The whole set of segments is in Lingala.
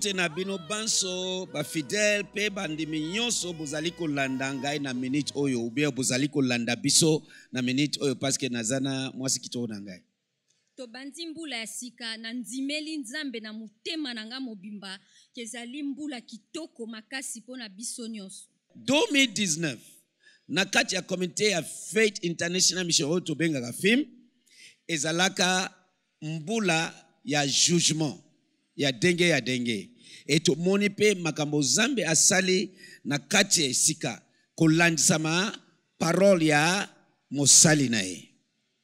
bobote na bino banso bafidele mpe bandimi nyonso bozali kolanda ngai na minute oyo oubien bozali kolanda biso na minute oyo parceke naza na mwasi kitoko na ngai tobandi mbula ya sika na ndimeli nzambe na motema na ngai mobimba kezali mbula kitoko makasi mpo na biso nyonso 2019 na kati ya komite ya faith international mission oyo tobengaka film ezalaka mbula ya jugement ya denge ya denge e tomoni mpe makambo nzambe asali na kati ya esika kolandisama parole ya mosali na ye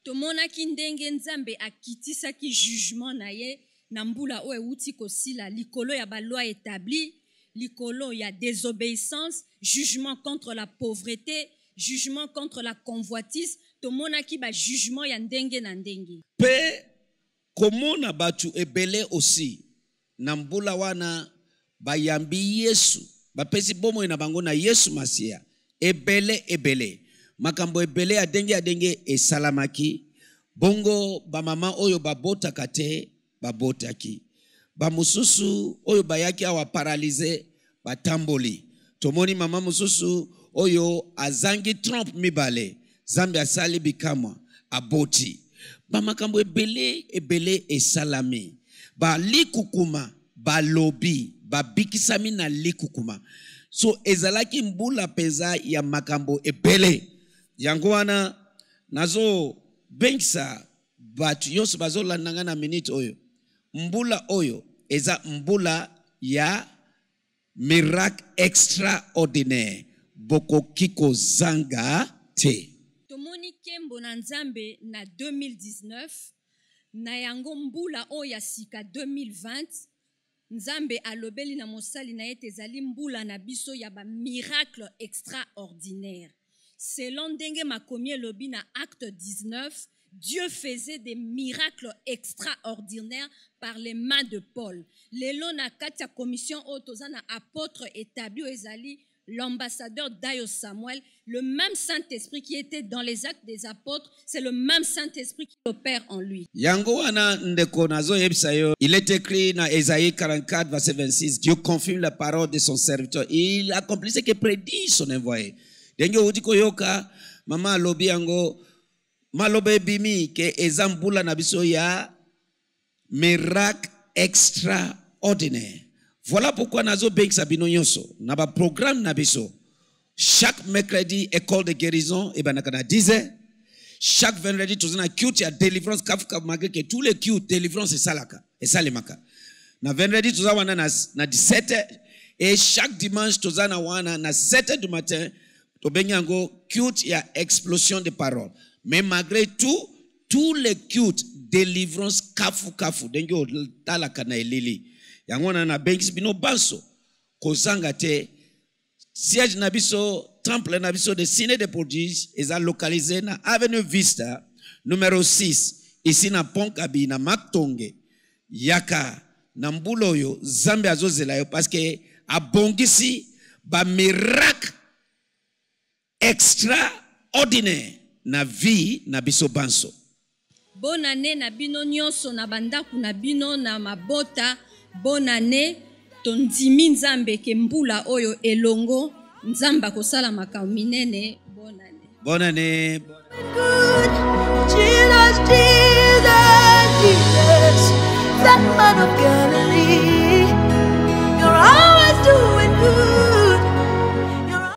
tomonaki ndenge nzambe akitisaki jugement na ye na mbula oyo ewuti kosila likolo ya baloi établi likolo ya désobéissance jugement contre la pauvreté jugement contre la convoitise tomonaki bajugement ya ndenge na ndenge mpe komona bato ebele osi na mbula wana bayambi yesu bapesi bomoi na bango na yesu masiya ebele ebele makambo ebele ya ndenge ya ndenge esalamaki bongo bamama oyo babotaka te babotaki bamosusu oyo bayaki awa paralize batamboli tomoni mama mosusu oyo azangi trompe mibale nzambe asali bikamwa aboti bamakambo ebele ebele esalami balikukuma balobi babikisami na likukuma so ezalaki mbula mpenza ya makambo ebele yango wana nazobengisa bato nyonso bazolanda ngai na minute oyo mbula oyo eza mbula ya miracle extraordinaire bokoki kozanga te tomoni nkembo na nzambe na 2019 na yango mbula oyo ya sika 2020 nzambe alobeli na mosali na ete ezali mbula na biso ya bamiracle extraordinaire selon ndenge makomi elobi na acte 19 Dieu faisait des miracles extraordinaires par les mains de Paul. Lelo na katia commission otoza na apôtre établi ezali l'ambassadeur Dayo Samuel, le même Saint-Esprit qui était dans les actes des apôtres, c'est le même Saint-Esprit qui opère en lui. Il est écrit dans Esaïe 44, verset 26, Dieu confirme la parole de son serviteur. Il accomplit ce que prédit son envoyé. Il que miracle extraordinaire voilà pourquoi nazo bengisa bino nyonso na programme na Chaque mercredi école de guérison et eh banaka ben, na 10 Chaque vendredi tozana acute ya délivrance kafuka malgré que tous les cute délivrance et salaka et salemaka. Na vendredi tozana wana na, na 17 et chaque dimanche tozana wana na 7 du matin tobengi yango cute ya explosion de parole. Mais malgré tout tous les cute délivrance kafu kafu ndenge otalaka na elili. yango wana nabengisi bino banso kozanga te siège na biso temple na biso de signe de prodige eza localise na avenue vista numero 6 esi na pont kabi na matonge yaka na mbula oyo nzambe azozela yo parceke abongisi bamiracle extraordinaire na vie na biso banso bona nde na bino nyonso na bandaku na bino na mabota bona ne tondimi nzambe ke mbula oyo elongo nzambe akosala makambo minene bona ne bona ne Jesus, Jesus, Jesus.